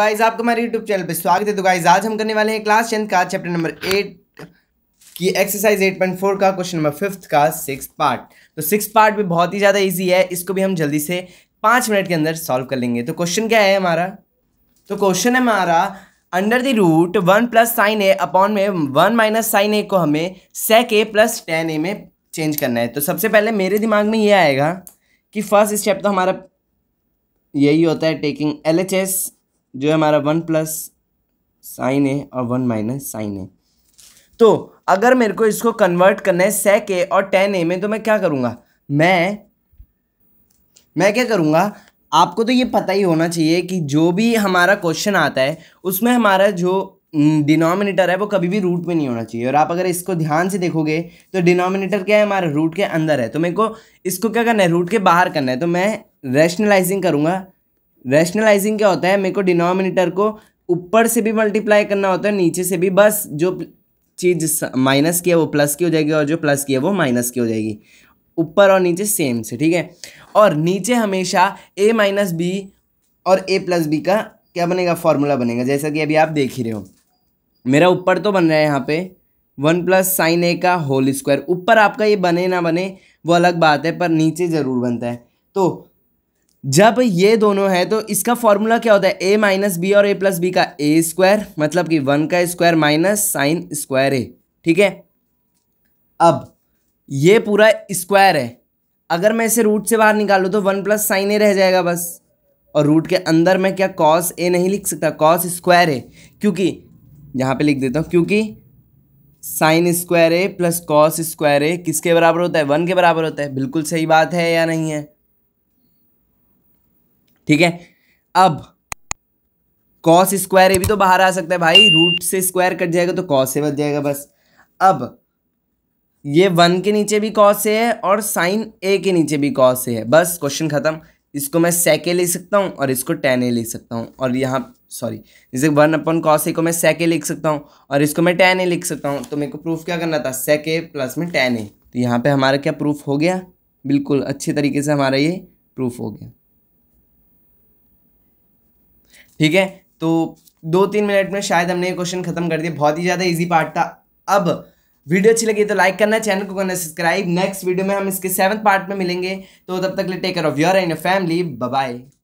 guys आपको हमारे YouTube channel पर स्वागत है तो गाइज आज हम करने वाले हैं क्लास टेंथ का चैप्टर नंबर एट की एक्सरसाइज एट पॉइंट फोर का क्वेश्चन नंबर फिफ्थ का सिक्स पार्ट तो सिक्स पार्ट भी बहुत ही ज़्यादा ईजी है इसको भी हम जल्दी से पाँच मिनट के अंदर सॉल्व कर लेंगे तो क्वेश्चन क्या है हमारा तो क्वेश्चन है हमारा under the root one plus sine A upon में वन माइनस साइन ए को हमें सेक ए प्लस टेन ए में चेंज करना है तो सबसे पहले मेरे दिमाग में ये आएगा कि फर्स्ट स्टेप तो हमारा यही होता है टेकिंग एल एच एस जो है हमारा वन प्लस साइन ए और वन माइनस साइन है तो अगर मेरे को इसको कन्वर्ट करना है सेक ए और टेन ए में तो मैं क्या करूँगा मैं मैं क्या करूँगा आपको तो ये पता ही होना चाहिए कि जो भी हमारा क्वेश्चन आता है उसमें हमारा जो डिनोमिनेटर है वो कभी भी रूट में नहीं होना चाहिए और आप अगर इसको ध्यान से देखोगे तो डिनोमिनेटर क्या है हमारा रूट के अंदर है तो मेरे को इसको क्या करना है रूट के बाहर करना है तो मैं रैशनलाइजिंग करूँगा रैशनलाइजिंग क्या होता है मेरे को डिनोमिनेटर को ऊपर से भी मल्टीप्लाई करना होता है नीचे से भी बस जो चीज़ माइनस की है वो प्लस की हो जाएगी और जो प्लस की है वो माइनस की हो जाएगी ऊपर और नीचे सेम से ठीक है और नीचे हमेशा ए माइनस बी और ए प्लस बी का क्या बनेगा फॉर्मूला बनेगा जैसा कि अभी आप देख ही रहे हो मेरा ऊपर तो बन रहा है यहाँ पे वन प्लस साइन ए का होल स्क्वायर ऊपर आपका ये बने ना बने वो अलग बात है पर नीचे ज़रूर बनता है तो जब ये दोनों है तो इसका फॉर्मूला क्या होता है ए माइनस बी और ए प्लस बी का ए स्क्वायर मतलब कि वन का square minus sine square A ठीक है अब ये पूरा स्क्वायर है अगर मैं इसे रूट से बाहर निकालू तो वन प्लस साइन ए रह जाएगा बस और रूट के अंदर मैं क्या कॉस ए नहीं लिख सकता कॉस स्क्वायर ए क्योंकि यहाँ पे लिख देता हूँ क्योंकि sine square A plus cos square A किसके बराबर होता है वन के बराबर होता है बिल्कुल सही बात है या नहीं है ठीक है अब कॉस स्क्वायर ये भी तो बाहर आ सकता है भाई रूट से स्क्वायर कट जाएगा तो कॉस से बच जाएगा बस अब ये वन के नीचे भी कॉस से है और साइन ए के नीचे भी कॉस से है बस क्वेश्चन खत्म इसको मैं सेक ए ले सकता हूँ और इसको टेन ए ले सकता हूँ और यहाँ सॉरी जैसे वन अपन कॉस ए को मैं सेक ए लिख सकता हूँ और इसको मैं टेन ए लिख सकता हूँ तो मेरे को प्रूफ क्या करना था सेक ए प्लस में टेन ए तो यहाँ पे हमारा क्या प्रूफ हो गया बिल्कुल अच्छे तरीके से हमारा ये प्रूफ हो गया ठीक है तो दो तीन मिनट में शायद हमने ये क्वेश्चन खत्म कर दिया बहुत ही ज़्यादा ईजी पार्ट था अब वीडियो अच्छी लगी तो लाइक करना चैनल को करना सब्सक्राइब नेक्स्ट वीडियो में हम इसके सेवन्थ पार्ट में मिलेंगे तो तब तक ले take care of your and family bye